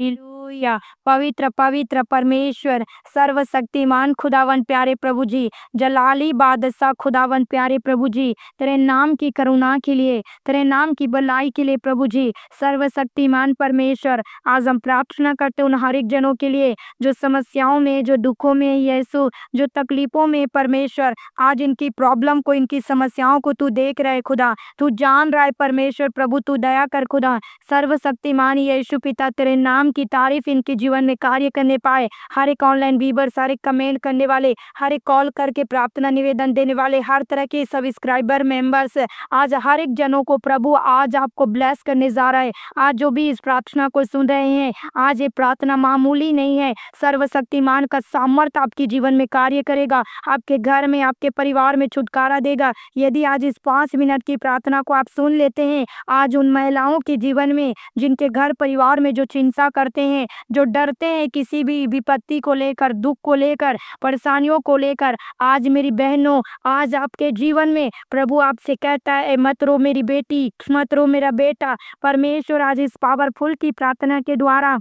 hallelujah पवित्र पवित्र परमेश्वर सर्वशक्तिमान खुदावन प्यारे प्रभु जी जलाली बादशाह खुदावन प्यारे प्रभु जी तेरे नाम की करुणा के लिए तेरे नाम की भलाई के लिए प्रभु जी सर्वशक्तिमान परमेश्वर आज हम प्रार्थना करते उन हर एक जनों के लिए जो समस्याओं में जो दुखों में यीशु जो तकलीफों में परमेश्वर आज इनकी प्रॉब्लम को इनकी समस्याओं को तू देख रहे खुदा तू जान रहा है परमेश्वर प्रभु तू दया कर खुदा सर्वशक्तिमान यीशु पिता तेरे नाम नाम की तारीफ इनके जीवन में कार्य करने पाए हर एक ऑनलाइन वीबर हर एक कमेंट करने वाले हर एक कॉल करके प्रार्थना निवेदन देने वाले हर तरह के सब्सक्राइबर मेंबर्स आज हर एक जनों को प्रभु आज आपको ब्लेस करने जा रहा है आज जो भी इस प्रार्थना को सुन रहे हैं आज ये प्रार्थना मामूली नहीं है सर्वशक्तिमान का सामर्थ्य आपके जीवन में कार्य करेगा आपके घर में आपके परिवार में छुटकारा देगा यदि आज इस पाँच मिनट की प्रार्थना को आप सुन लेते हैं आज उन महिलाओं के जीवन में जिनके घर परिवार में जो चिंता करते हैं जो डरते हैं किसी भी विपत्ति को लेकर दुख को लेकर परेशानियों को लेकर आज मेरी बहनों आज आपके जीवन में प्रभु आपसे कहता है मत रो मेरी बेटी मत रो मेरा बेटा परमेश्वर आज इस पावरफुल की प्रार्थना के द्वारा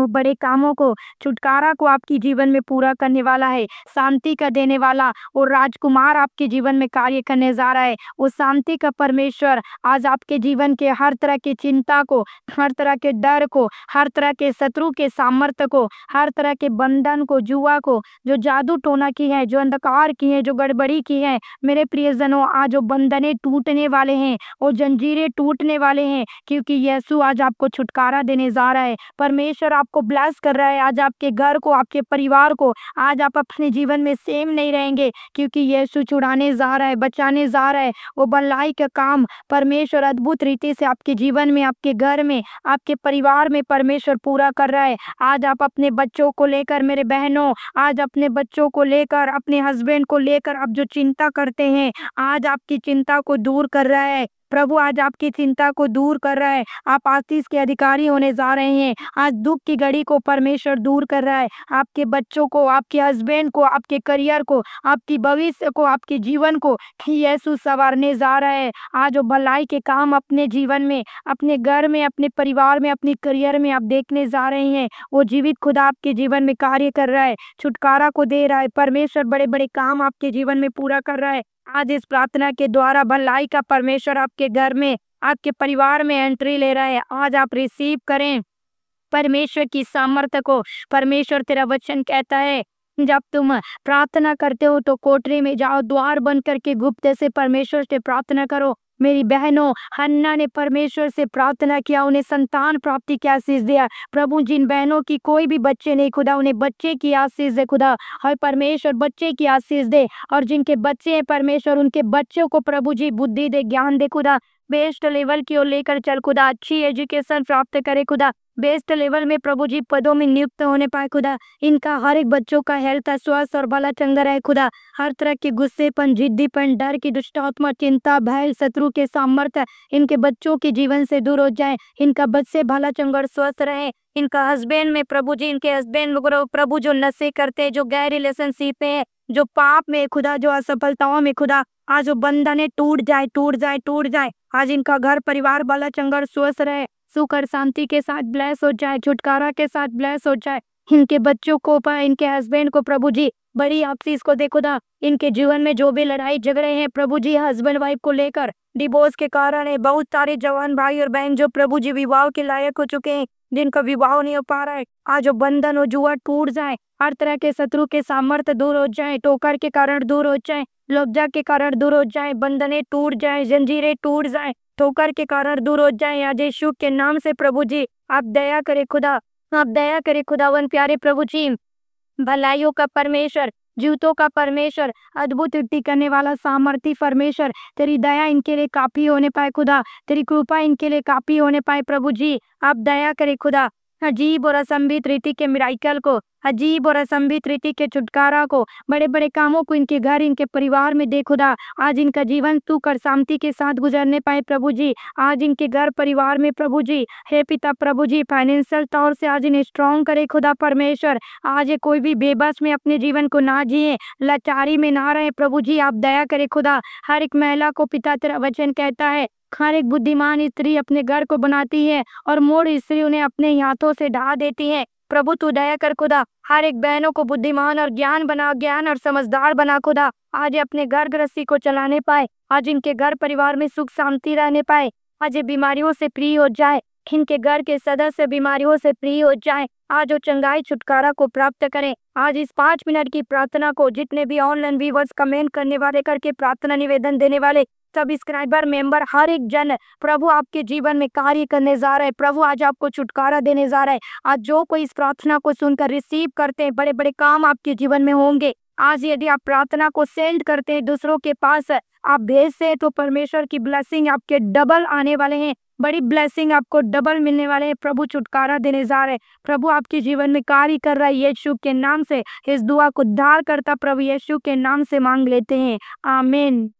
बड़े कामों को छुटकारा को आपकी जीवन में पूरा करने वाला है शांति का देने वाला और राजकुमार आपके जीवन में कार्य करने जा रहा है वो शांति का परमेश्वर आज आपके जीवन के हर तरह की चिंता को हर तरह के डर को हर तरह के शत्रु के सामर्थ्य को हर तरह के बंधन को जुआ को जो जादू टोना की है जो अंधकार की है जो गड़बड़ी की है मेरे प्रियजनों आज वो बंधने टूटने वाले हैं और जंजीरें टूटने वाले हैं क्योंकि यीशु आज आपको छुटकारा देने जा रहा है परमेश्वर आप आपको ब्लेस कर रहा है आज आपके घर को आपके परिवार को आज आप अपने जीवन में सेम नहीं रहेंगे क्योंकि यीशु छुड़ाने जा रहा है बचाने जा रहा है वो भलाई का काम परमेश्वर अद्भुत रीति से आपके जीवन में आपके घर में आपके परिवार में परमेश्वर पूरा कर रहा है आज आप अपने बच्चों को लेकर मेरे बहनों आज अपने बच्चों को लेकर अपने हस्बैंड को लेकर आप जो चिंता करते हैं आज आपकी चिंता को दूर कर रहा है प्रभु आज आपकी चिंता को दूर कर रहा है आप आशीष के अधिकारी होने जा रहे हैं आज दुख की घड़ी को परमेश्वर दूर कर रहा है आपके बच्चों को आपके हस्बैंड को आपके करियर को आपकी भविष्य को आपके जीवन को यीशु संवारने जा रहा है आज वो भलाई के काम अपने जीवन में अपने घर में अपने परिवार में अपने करियर में आप देखने जा रहे हैं वो जीवित खुदा आपके जीवन में कार्य कर रहा है छुटकारा को दे रहा है परमेश्वर बड़े बड़े काम आपके जीवन में पूरा कर रहा है आज इस प्रार्थना के द्वारा भलाई का परमेश्वर आपके घर में आपके परिवार में एंट्री ले रहा है आज आप रिसीव करें परमेश्वर की सामर्थ्य को परमेश्वर तेरा वचन कहता है जब तुम प्रार्थना करते हो तो कोठरी में जाओ द्वार बंद करके गुप्त से परमेश्वर से प्रार्थना करो मेरी बहनों हन्ना ने परमेश्वर से प्रार्थना किया उन्हें संतान प्राप्ति की आशीष दिया प्रभु जिन बहनों की कोई भी बच्चे नहीं खुदा उन्हें बच्चे की आशीष दे खुदा और परमेश्वर बच्चे की आशीष दे और जिनके बच्चे हैं परमेश्वर उनके बच्चों को प्रभु जी बुद्धि दे ज्ञान दे खुदा बेस्ट लेवल की ओर लेकर चल खुदा अच्छी एजुकेशन प्राप्त करे खुदा बेस्ट लेवल में प्रभु जी पदों में नियुक्त होने पाए खुदा इनका हर एक बच्चों का हेल्थ स्वास्थ्य और भला चंगा रहे खुदा हर तरह के गुस्सेपन जिद्दीपन डर की दुष्टात्मा चिंता भय शत्रु के सामर्थ्य इनके बच्चों के जीवन से दूर हो जाए इनका बच्चे भला चंगा और स्वस्थ रहे इनका हस्बैंड में प्रभु जी इनके हस्बैंड प्रभु जो नशे करते हैं जो गैर रिलेशनशिप है जो पाप में खुदा जो असफलताओं में खुदा आज जो बंधने टूट जाए टूट जाए टूट जाए आज इनका घर परिवार बला चंगर स्वस्थ रहे सुख और शांति के साथ ब्लेस हो जाए छुटकारा के साथ ब्लेस हो जाए इनके बच्चों को इनके हस्बैंड को प्रभु जी बड़ी आप चीज को देखो ना इनके जीवन में जो भी लड़ाई झगड़े हैं प्रभु जी हस्बैंड वाइफ को लेकर डिवोर्स के कारण है बहुत सारे जवान भाई और बहन जो प्रभु जी विवाह के लायक हो चुके हैं जिनका विवाह नहीं हो पा रहा है आज वो बंधन और जुआ टूट जाए हर तरह के शत्रु के सामर्थ्य दूर हो जाए टोकर के कारण दूर हो जाए लब्जा के कारण दूर हो जाए बंधने टूट जाए जंजीरें टूट जाए ठोकर के कारण दूर हो जाए आज यीशु के नाम से प्रभु जी आप दया करे खुदा आप दया करे खुदावन प्यारे प्रभु जी भलाइयों का परमेश्वर जूतों का परमेश्वर अद्भुत युक्ति करने वाला सामर्थ्य परमेश्वर तेरी दया इनके लिए काफी होने पाए खुदा तेरी कृपा इनके लिए काफी होने पाए प्रभु जी आप दया करे खुदा अजीब और असंभित रीति के मिराइकल को अजीब और असंभित रीति के छुटकारा को बड़े बड़े कामों को इनके घर इनके परिवार में दे खुदा आज इनका जीवन तू कर शांति के साथ गुजरने पाए प्रभु जी आज इनके घर परिवार में प्रभु जी हे पिता प्रभु जी फाइनेंशियल तौर से आज इन्हें स्ट्रांग करे खुदा परमेश्वर आज ये कोई भी बेबस में अपने जीवन को ना जिए लाचारी में ना रहे प्रभु जी आप दया करे खुदा हर एक महिला को पिता तेरा वचन कहता है हर एक बुद्धिमान स्त्री अपने घर को बनाती है और मोड़ स्त्री उन्हें अपने हाथों से ढा देती है प्रभु तू दया कर खुदा हर एक बहनों को बुद्धिमान और ज्ञान बना ज्ञान और समझदार बना खुदा आज अपने घर गृहस्थी को चलाने पाए आज इनके घर परिवार में सुख शांति रहने पाए आज बीमारियों से फ्री हो जाए खिन के घर के सदस्य बीमारियों से फ्री हो जाए आज वो चंगाई छुटकारा को प्राप्त करें आज इस पाँच मिनट की प्रार्थना को जितने भी ऑनलाइन व्यूवर्स कमेंट करने वाले करके प्रार्थना निवेदन देने वाले सब्सक्राइबर मेंबर हर एक जन प्रभु आपके जीवन में कार्य करने जा रहे हैं प्रभु आज आपको छुटकारा देने जा रहे हैं आज जो कोई इस प्रार्थना को सुनकर रिसीव करते हैं बड़े बड़े काम आपके जीवन में होंगे आज यदि आप प्रार्थना को सेंड करते हैं दूसरों के पास आप भेजते हैं तो परमेश्वर की ब्लेसिंग आपके डबल आने वाले हैं बड़ी ब्लेसिंग आपको डबल मिलने वाले हैं प्रभु छुटकारा देने जा रहे हैं प्रभु आपके जीवन में कार्य कर रहा है यीशु के नाम से इस दुआ को धार करता प्रभु यीशु के नाम से मांग लेते हैं आमेन